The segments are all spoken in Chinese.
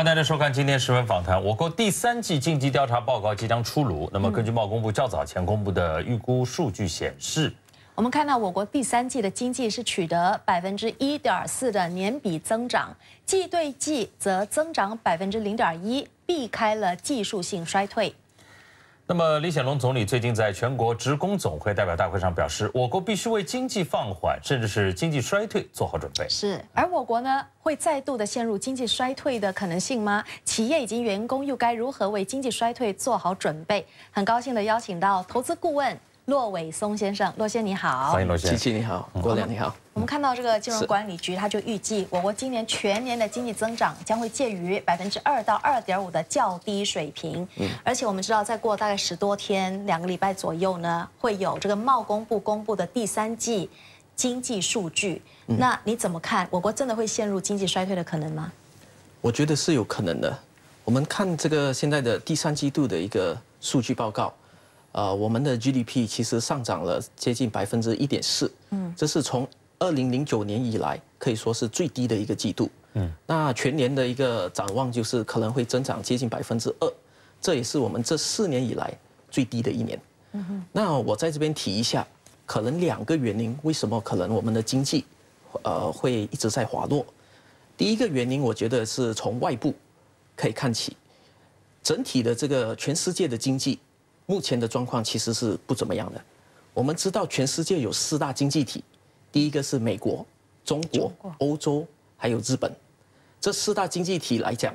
欢迎大家收看《今天《十分访谈》。我国第三季经济调查报告即将出炉。那么，根据贸工部较早前公布的预估数据显示，我们看到我国第三季的经济是取得百分之一点四的年比增长，季对季则增长百分之零点一，避开了技术性衰退。那么，李显龙总理最近在全国职工总会代表大会上表示，我国必须为经济放缓甚至是经济衰退做好准备。是，而我国呢，会再度的陷入经济衰退的可能性吗？企业以及员工又该如何为经济衰退做好准备？很高兴的邀请到投资顾问。骆伟松先生，骆先你好，欢迎骆先。琪琪你好，郭亮你好。我们看到这个金融管理局，他就预计我国今年全年的经济增长将会介于百分之二到二点五的较低水平。嗯。而且我们知道，再过大概十多天，两个礼拜左右呢，会有这个贸工部公布的第三季经济数据。那你怎么看？我国真的会陷入经济衰退的可能吗？我觉得是有可能的。我们看这个现在的第三季度的一个数据报告。呃，我们的 GDP 其实上涨了接近百分之一点四，嗯，这是从二零零九年以来可以说是最低的一个季度，嗯，那全年的一个展望就是可能会增长接近百分之二，这也是我们这四年以来最低的一年，嗯哼。那我在这边提一下，可能两个原因为什么可能我们的经济，呃，会一直在滑落？第一个原因，我觉得是从外部可以看起，整体的这个全世界的经济。目前的状况其实是不怎么样的。我们知道，全世界有四大经济体，第一个是美国、中国、欧洲还有日本。这四大经济体来讲，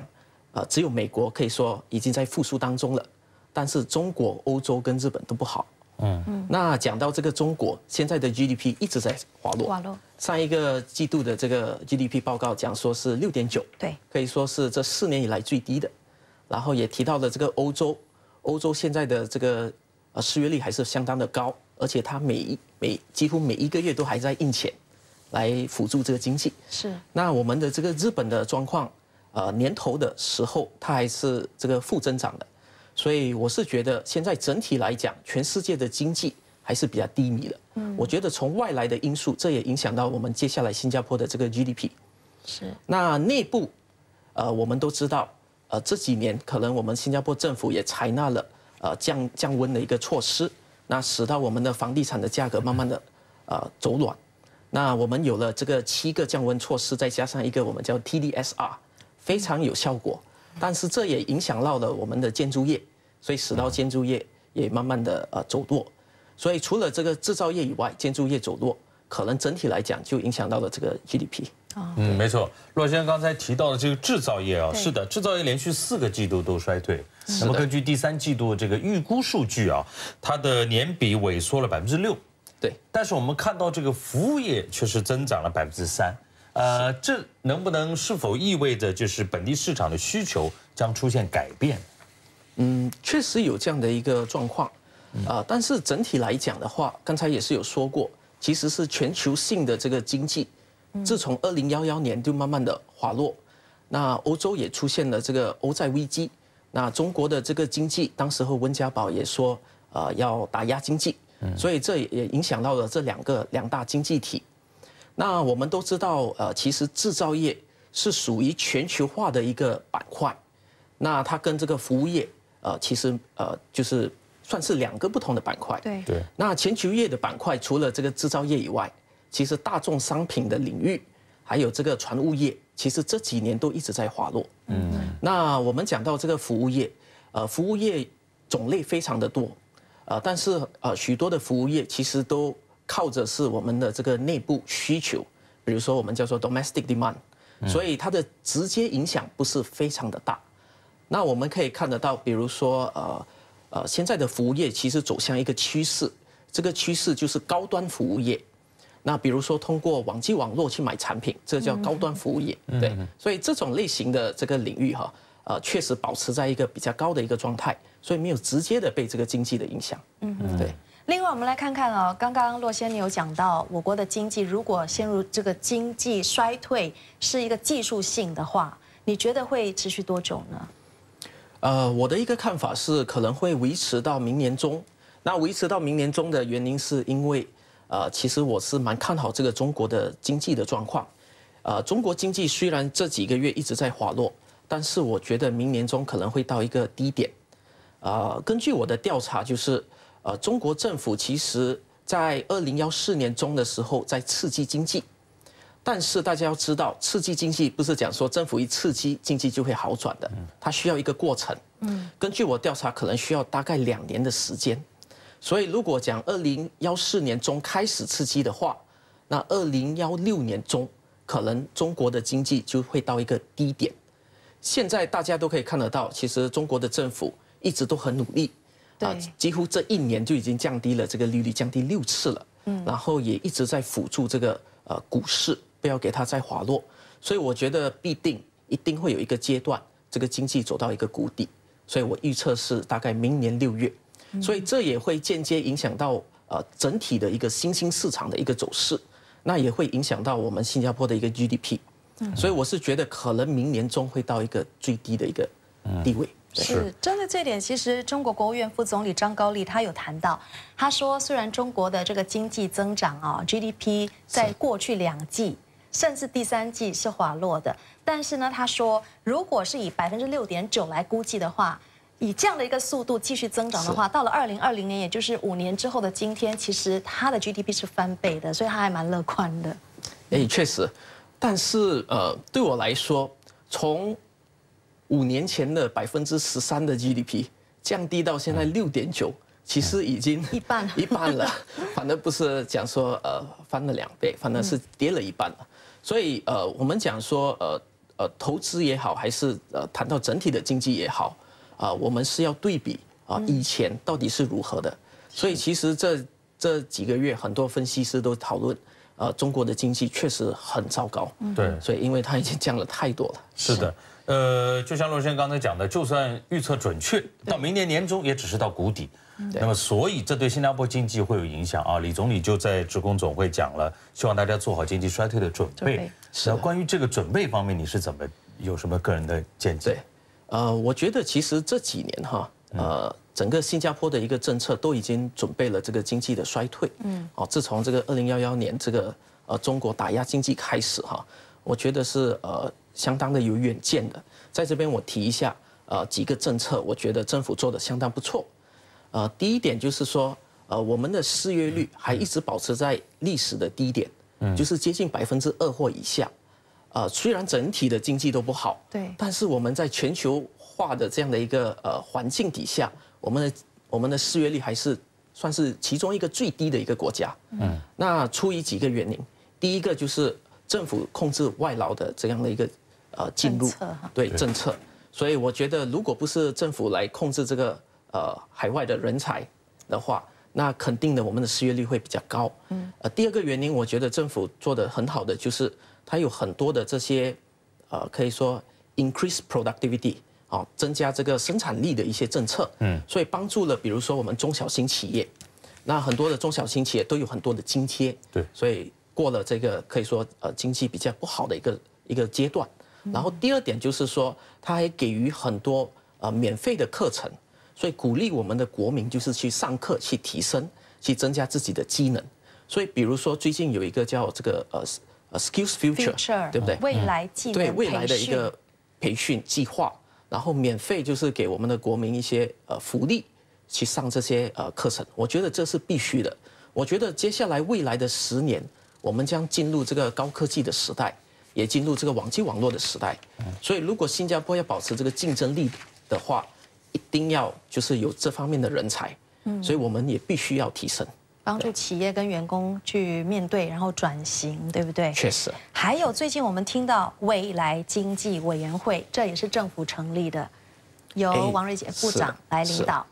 啊，只有美国可以说已经在复苏当中了，但是中国、欧洲跟日本都不好。嗯嗯。那讲到这个中国，现在的 GDP 一直在滑落。滑落。上一个季度的这个 GDP 报告讲说是六点九，对，可以说是这四年以来最低的。然后也提到了这个欧洲。欧洲现在的这个呃失业率还是相当的高，而且它每一每几乎每一个月都还在印钱，来辅助这个经济。是。那我们的这个日本的状况，呃年头的时候它还是这个负增长的，所以我是觉得现在整体来讲，全世界的经济还是比较低迷的。嗯。我觉得从外来的因素，这也影响到我们接下来新加坡的这个 GDP。是。那内部，呃，我们都知道。呃，这几年可能我们新加坡政府也采纳了呃降降温的一个措施，那使到我们的房地产的价格慢慢的呃走软，那我们有了这个七个降温措施，再加上一个我们叫 TDSR，非常有效果，但是这也影响到了我们的建筑业，所以使到建筑业也慢慢的呃走弱，所以除了这个制造业以外，建筑业走弱，可能整体来讲就影响到了这个 GDP。嗯，没错。洛先生刚才提到的这个制造业啊，是的，制造业连续四个季度都衰退。那么根据第三季度这个预估数据啊，它的年比萎缩了百分之六。对。但是我们看到这个服务业却是增长了百分之三。呃，这能不能是否意味着就是本地市场的需求将出现改变？嗯，确实有这样的一个状况。啊，但是整体来讲的话，刚才也是有说过，其实是全球性的这个经济。自从二零幺幺年就慢慢的滑落，那欧洲也出现了这个欧债危机，那中国的这个经济，当时候温家宝也说，呃，要打压经济，所以这也影响到了这两个两大经济体。那我们都知道，呃，其实制造业是属于全球化的一个板块，那它跟这个服务业，呃，其实呃，就是算是两个不同的板块。对对。那全球业的板块，除了这个制造业以外。其实大众商品的领域，还有这个船务业，其实这几年都一直在滑落。嗯，那我们讲到这个服务业，呃，服务业种类非常的多，呃，但是呃，许多的服务业其实都靠着是我们的这个内部需求，比如说我们叫做 domestic demand，所以它的直接影响不是非常的大。那我们可以看得到，比如说呃呃，现在的服务业其实走向一个趋势，这个趋势就是高端服务业。那比如说，通过网际网络去买产品，这叫高端服务业，对。所以这种类型的这个领域，哈，呃，确实保持在一个比较高的一个状态，所以没有直接的被这个经济的影响。嗯，对。另外，我们来看看啊，刚刚洛仙你有讲到，我国的经济如果陷入这个经济衰退是一个技术性的话，你觉得会持续多久呢？呃，我的一个看法是，可能会维持到明年中。那维持到明年中的原因，是因为。呃，其实我是蛮看好这个中国的经济的状况。呃，中国经济虽然这几个月一直在滑落，但是我觉得明年中可能会到一个低点。呃，根据我的调查，就是呃，中国政府其实在二零幺四年中的时候在刺激经济，但是大家要知道，刺激经济不是讲说政府一刺激经济就会好转的，它需要一个过程。嗯，根据我调查，可能需要大概两年的时间。所以，如果讲二零幺四年中开始刺激的话，那二零幺六年中，可能中国的经济就会到一个低点。现在大家都可以看得到，其实中国的政府一直都很努力，啊，几乎这一年就已经降低了这个利率，降低六次了。嗯，然后也一直在辅助这个呃股市，不要给它再滑落。所以我觉得必定一定会有一个阶段，这个经济走到一个谷底。所以我预测是大概明年六月。所以这也会间接影响到呃整体的一个新兴市场的一个走势，那也会影响到我们新加坡的一个 GDP。嗯，所以我是觉得可能明年中会到一个最低的一个地位。是针对这点，其实中国国务院副总理张高丽他有谈到，他说虽然中国的这个经济增长啊 GDP 在过去两季甚至第三季是滑落的，但是呢，他说如果是以百分之六点九来估计的话。以这样的一个速度继续增长的话，到了二零二零年，也就是五年之后的今天，其实它的 GDP 是翻倍的，所以他还蛮乐观的。哎，确实，但是呃，对我来说，从五年前的百分之十三的 GDP 降低到现在六点九，其实已经一半 一半了。反正不是讲说呃翻了两倍，反正是跌了一半了。所以呃，我们讲说呃呃，投资也好，还是呃谈到整体的经济也好。啊，我们是要对比啊，以前到底是如何的，所以其实这这几个月很多分析师都讨论，呃，中国的经济确实很糟糕，对，所以因为它已经降了太多了。是的，呃，就像罗先刚才讲的，就算预测准确，到明年年中也只是到谷底，那么所以这对新加坡经济会有影响啊。李总理就在职工总会讲了，希望大家做好经济衰退的准备。是，关于这个准备方面，你是怎么有什么个人的见解？呃，我觉得其实这几年哈，呃，整个新加坡的一个政策都已经准备了这个经济的衰退。嗯，哦，自从这个二零幺幺年这个呃中国打压经济开始哈，我觉得是呃相当的有远见的。在这边我提一下呃几个政策，我觉得政府做的相当不错。呃，第一点就是说呃我们的失业率还一直保持在历史的低点，嗯，就是接近百分之二或以下。呃，虽然整体的经济都不好，对，但是我们在全球化的这样的一个呃环境底下，我们的我们的失业率还是算是其中一个最低的一个国家。嗯，那出于几个原因，第一个就是政府控制外劳的这样的一个呃进入政对政策。所以我觉得，如果不是政府来控制这个呃海外的人才的话。那肯定的，我们的失业率会比较高。嗯，呃，第二个原因，我觉得政府做的很好的就是，它有很多的这些，呃，可以说 increase productivity，哦，增加这个生产力的一些政策。嗯，所以帮助了，比如说我们中小型企业，那很多的中小型企业都有很多的津贴。对，所以过了这个可以说呃经济比较不好的一个一个阶段。然后第二点就是说，它还给予很多呃免费的课程。所以鼓励我们的国民就是去上课、去提升、去增加自己的技能。所以，比如说最近有一个叫这个呃呃 Skills Future，对不对？未来技能对未来的一个培训计划，然后免费就是给我们的国民一些呃福利，去上这些呃课程。我觉得这是必须的。我觉得接下来未来的十年，我们将进入这个高科技的时代，也进入这个网际网络的时代。所以，如果新加坡要保持这个竞争力的话，一定要就是有这方面的人才，嗯，所以我们也必须要提升，帮助企业跟员工去面对，然后转型，对不对？确实。还有最近我们听到未来经济委员会，这也是政府成立的，由王瑞杰部长来领导。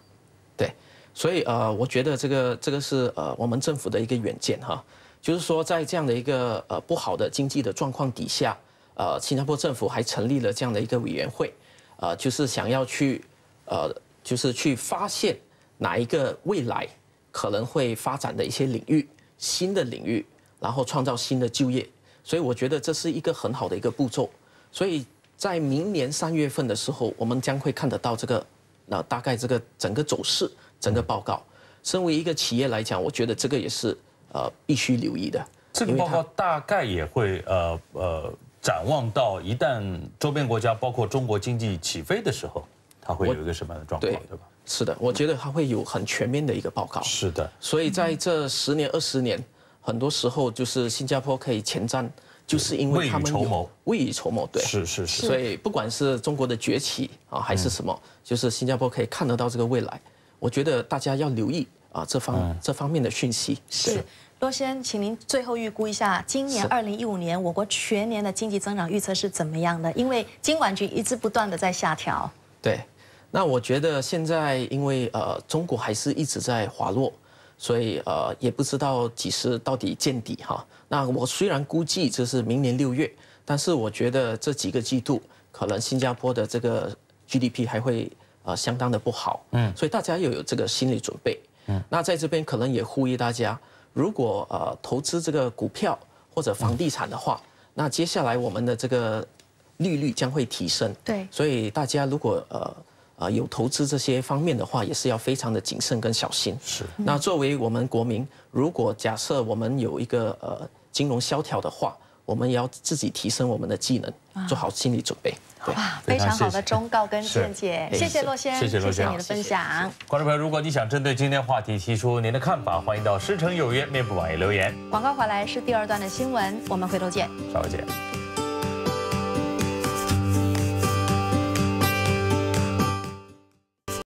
对，所以呃，我觉得这个这个是呃我们政府的一个远见哈，就是说在这样的一个呃不好的经济的状况底下，呃，新加坡政府还成立了这样的一个委员会，呃，就是想要去。呃，就是去发现哪一个未来可能会发展的一些领域、新的领域，然后创造新的就业。所以我觉得这是一个很好的一个步骤。所以在明年三月份的时候，我们将会看得到这个，那大概这个整个走势、整个报告。身为一个企业来讲，我觉得这个也是呃必须留意的。这个报告大概也会呃呃展望到，一旦周边国家包括中国经济起飞的时候。他会有一个什么样的状况，对吧？是的，我觉得他会有很全面的一个报告。是的，所以在这十年、二十年，很多时候就是新加坡可以前瞻，就是因为他们有未雨绸缪。未雨绸缪，对。是是是。所以不管是中国的崛起啊，还是什么，就是新加坡可以看得到这个未来。我觉得大家要留意啊，这方这方面的讯息。是，罗先，请您最后预估一下今年二零一五年我国全年的经济增长预测是怎么样的？因为金管局一直不断的在下调。对。那我觉得现在因为呃中国还是一直在滑落，所以呃也不知道几时到底见底哈。那我虽然估计这是明年六月，但是我觉得这几个季度可能新加坡的这个 GDP 还会呃相当的不好，嗯，所以大家要有这个心理准备。嗯，那在这边可能也呼吁大家，如果呃投资这个股票或者房地产的话，那接下来我们的这个利率将会提升，对，所以大家如果呃。有投资这些方面的话，也是要非常的谨慎跟小心。是。那作为我们国民，如果假设我们有一个呃金融萧条的话，我们也要自己提升我们的技能，做好心理准备。哇，非常好的忠告跟见解，谢谢骆先生，谢谢骆先生你的分享。观众朋友，如果你想针对今天话题提出您的看法，欢迎到《师承有约》面部网页留言。广告回来是第二段的新闻，我们回头见。稍后见。